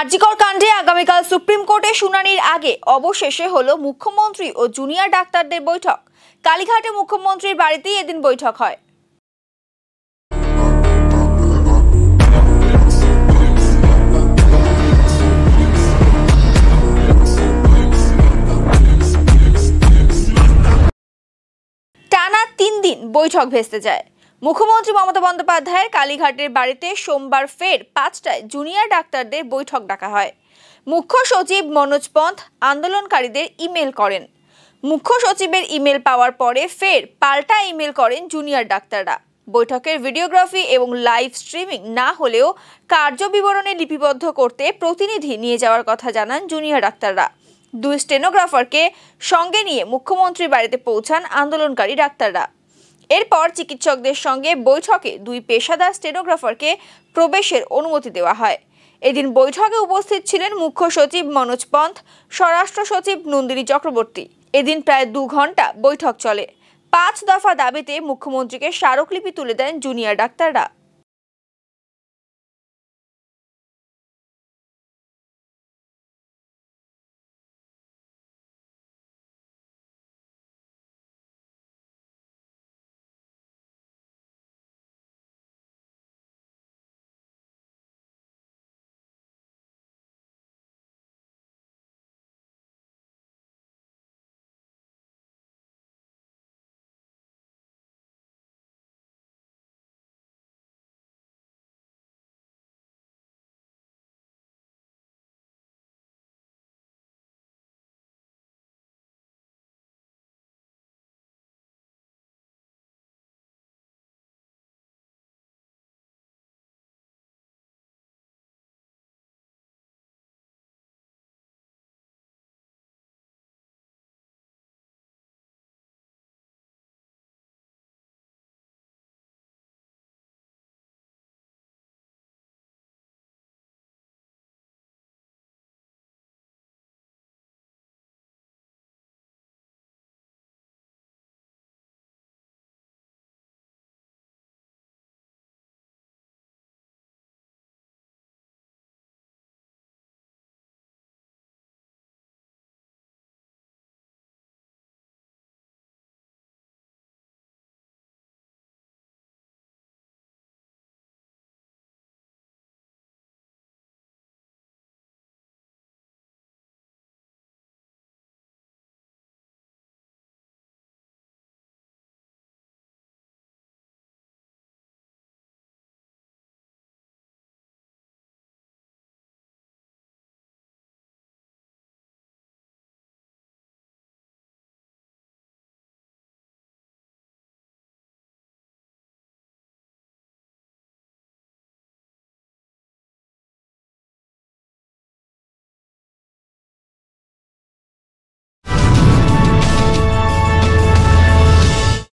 আরজিকর কাণ্ডে আগামীকাল সুপ্রিম কোর্টে শুনানির আগে অবশেষে হলো মুখ্যমন্ত্রী ও জুনিয়র ডাক্তারদের বৈঠক কালীঘাটে মুখ্যমন্ত্রীর বাড়িতেই এদিন বৈঠক হয় টানা তিন দিন বৈঠক ভেস্তে যায় মুখ্যমন্ত্রী মমতা বন্দ্যোপাধ্যায়ের কালীঘাটের বাড়িতে সোমবার ফের পাঁচটায় জুনিয়র ডাক্তারদের বৈঠক ডাকা হয় মুখ্য সচিব মনোজ পন্থ আন্দোলনকারীদের ইমেল করেন মুখ্য সচিবের ইমেল পাওয়ার পরে ফের পাল্টা ইমেল করেন জুনিয়র ডাক্তাররা বৈঠকের ভিডিওগ্রাফি এবং লাইভ স্ট্রিমিং না হলেও কার্য বিবরণে লিপিবদ্ধ করতে প্রতিনিধি নিয়ে যাওয়ার কথা জানান জুনিয়র ডাক্তাররা দুই স্টেনোগ্রাফারকে সঙ্গে নিয়ে মুখ্যমন্ত্রীর বাড়িতে পৌঁছান আন্দোলনকারী ডাক্তাররা এরপর চিকিৎসকদের সঙ্গে বৈঠকে দুই পেশাদার স্টেনোগ্রাফারকে প্রবেশের অনুমতি দেওয়া হয় এদিন বৈঠকে উপস্থিত ছিলেন মুখ্য সচিব মনোজ পন্থ স্বরাষ্ট্র সচিব নন্দিনী চক্রবর্তী এদিন প্রায় দু ঘন্টা বৈঠক চলে পাঁচ দফা দাবিতে মুখ্যমন্ত্রীকে স্মারকলিপি তুলে দেন জুনিয়র ডাক্তাররা